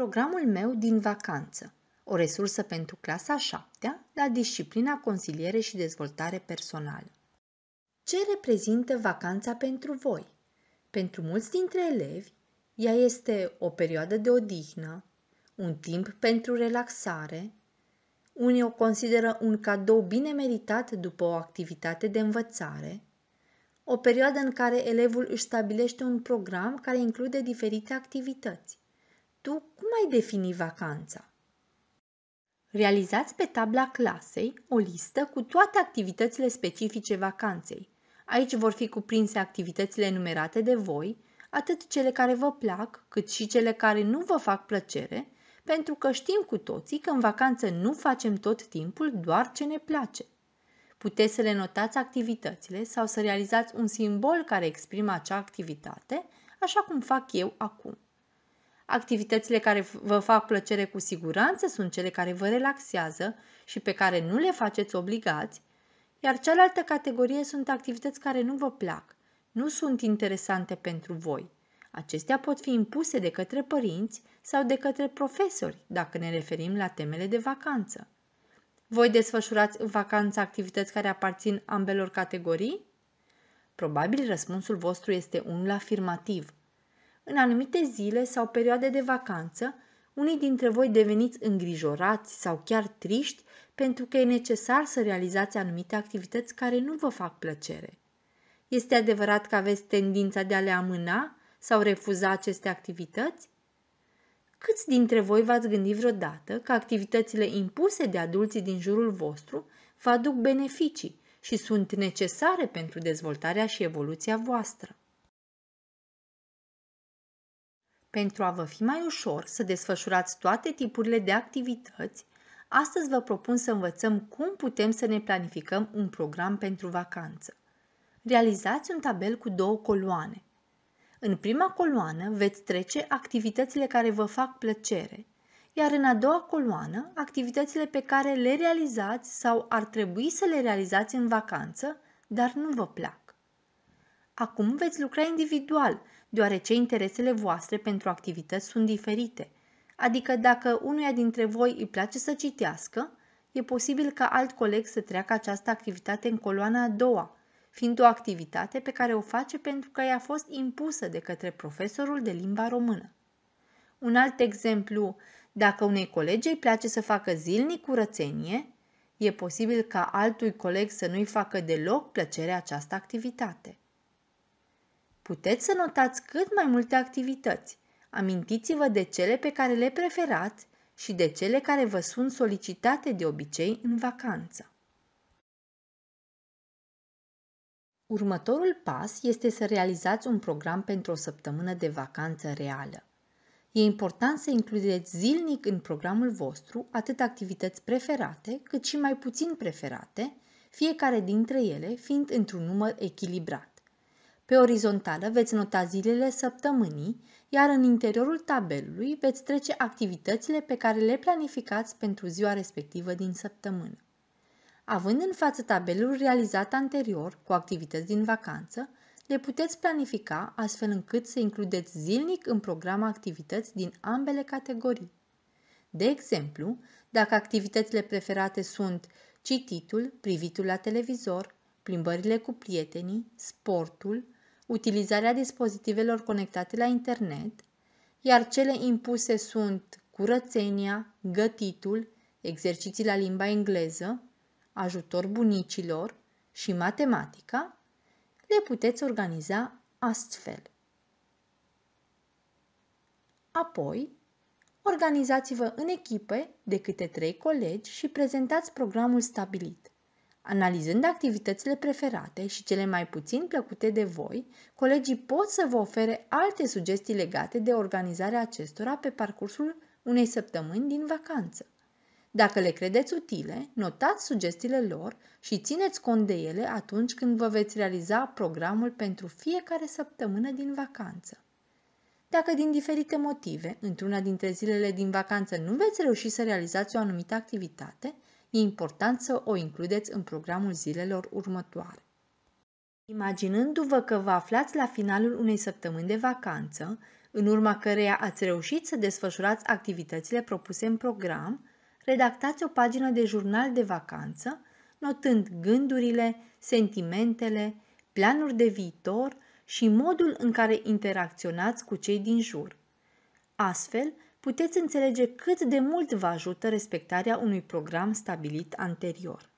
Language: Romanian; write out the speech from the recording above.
Programul meu din vacanță. O resursă pentru clasa 7 la disciplina consiliere și dezvoltare personală. Ce reprezintă vacanța pentru voi? Pentru mulți dintre elevi, ea este o perioadă de odihnă, un timp pentru relaxare, unii o consideră un cadou bine meritat după o activitate de învățare, o perioadă în care elevul își stabilește un program care include diferite activități. Tu cum ai defini vacanța? Realizați pe tabla clasei o listă cu toate activitățile specifice vacanței. Aici vor fi cuprinse activitățile enumerate de voi, atât cele care vă plac, cât și cele care nu vă fac plăcere, pentru că știm cu toții că în vacanță nu facem tot timpul doar ce ne place. Puteți să le notați activitățile sau să realizați un simbol care exprimă acea activitate, așa cum fac eu acum. Activitățile care vă fac plăcere cu siguranță sunt cele care vă relaxează și pe care nu le faceți obligați, iar cealaltă categorie sunt activități care nu vă plac, nu sunt interesante pentru voi. Acestea pot fi impuse de către părinți sau de către profesori, dacă ne referim la temele de vacanță. Voi desfășurați în vacanță activități care aparțin ambelor categorii? Probabil răspunsul vostru este unul afirmativ, în anumite zile sau perioade de vacanță, unii dintre voi deveniți îngrijorați sau chiar triști pentru că e necesar să realizați anumite activități care nu vă fac plăcere. Este adevărat că aveți tendința de a le amâna sau refuza aceste activități? Câți dintre voi v-ați gândit vreodată că activitățile impuse de adulții din jurul vostru vă aduc beneficii și sunt necesare pentru dezvoltarea și evoluția voastră? Pentru a vă fi mai ușor să desfășurați toate tipurile de activități, astăzi vă propun să învățăm cum putem să ne planificăm un program pentru vacanță. Realizați un tabel cu două coloane. În prima coloană veți trece activitățile care vă fac plăcere, iar în a doua coloană activitățile pe care le realizați sau ar trebui să le realizați în vacanță, dar nu vă plac. Acum veți lucra individual deoarece interesele voastre pentru activități sunt diferite. Adică dacă unuia dintre voi îi place să citească, e posibil ca alt coleg să treacă această activitate în coloana a doua, fiind o activitate pe care o face pentru că i-a fost impusă de către profesorul de limba română. Un alt exemplu, dacă unei colege îi place să facă zilnic curățenie, e posibil ca altui coleg să nu-i facă deloc plăcerea această activitate. Puteți să notați cât mai multe activități. Amintiți-vă de cele pe care le preferați și de cele care vă sunt solicitate de obicei în vacanță. Următorul pas este să realizați un program pentru o săptămână de vacanță reală. E important să includeți zilnic în programul vostru atât activități preferate, cât și mai puțin preferate, fiecare dintre ele fiind într-un număr echilibrat. Pe orizontală veți nota zilele săptămânii, iar în interiorul tabelului veți trece activitățile pe care le planificați pentru ziua respectivă din săptămână. Având în față tabelul realizat anterior cu activități din vacanță, le puteți planifica astfel încât să includeți zilnic în program activități din ambele categorii. De exemplu, dacă activitățile preferate sunt cititul, privitul la televizor, plimbările cu prietenii, sportul, utilizarea dispozitivelor conectate la internet, iar cele impuse sunt curățenia, gătitul, exerciții la limba engleză, ajutor bunicilor și matematica, le puteți organiza astfel. Apoi, organizați-vă în echipe de câte trei colegi și prezentați programul stabilit. Analizând activitățile preferate și cele mai puțin plăcute de voi, colegii pot să vă ofere alte sugestii legate de organizarea acestora pe parcursul unei săptămâni din vacanță. Dacă le credeți utile, notați sugestiile lor și țineți cont de ele atunci când vă veți realiza programul pentru fiecare săptămână din vacanță. Dacă din diferite motive, într-una dintre zilele din vacanță nu veți reuși să realizați o anumită activitate, E important să o includeți în programul zilelor următoare. Imaginându-vă că vă aflați la finalul unei săptămâni de vacanță, în urma căreia ați reușit să desfășurați activitățile propuse în program, redactați o pagină de jurnal de vacanță, notând gândurile, sentimentele, planuri de viitor și modul în care interacționați cu cei din jur. Astfel, puteți înțelege cât de mult vă ajută respectarea unui program stabilit anterior.